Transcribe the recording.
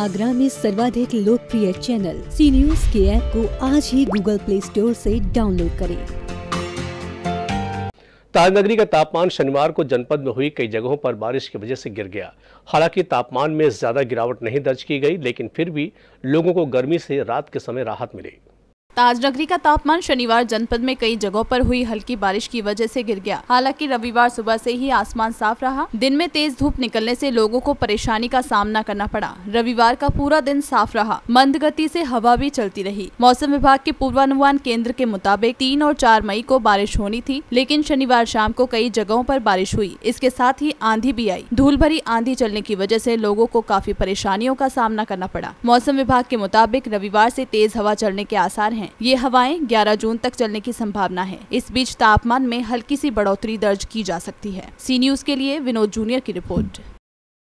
आगरा में सर्वाधिक लोकप्रिय चैनल सी न्यूज के ऐप को आज ही गूगल प्ले स्टोर से डाउनलोड करें ताजनगरी का तापमान शनिवार को जनपद में हुई कई जगहों पर बारिश की वजह से गिर गया हालांकि तापमान में ज्यादा गिरावट नहीं दर्ज की गई लेकिन फिर भी लोगों को गर्मी से रात के समय राहत मिली ताज नगरी का तापमान शनिवार जनपद में कई जगहों पर हुई हल्की बारिश की वजह से गिर गया हालांकि रविवार सुबह से ही आसमान साफ रहा दिन में तेज धूप निकलने से लोगों को परेशानी का सामना करना पड़ा रविवार का पूरा दिन साफ रहा मंद गति से हवा भी चलती रही मौसम विभाग के पूर्वानुमान केंद्र के मुताबिक तीन और चार मई को बारिश होनी थी लेकिन शनिवार शाम को कई जगहों आरोप बारिश हुई इसके साथ ही आंधी भी आई धूल भरी आंधी चलने की वजह ऐसी लोगों को काफी परेशानियों का सामना करना पड़ा मौसम विभाग के मुताबिक रविवार ऐसी तेज हवा चलने के आसार है हैं ये हवाएं 11 जून तक चलने की संभावना है इस बीच तापमान में हल्की सी बढ़ोतरी दर्ज की जा सकती है सी न्यूज के लिए विनोद जूनियर की रिपोर्ट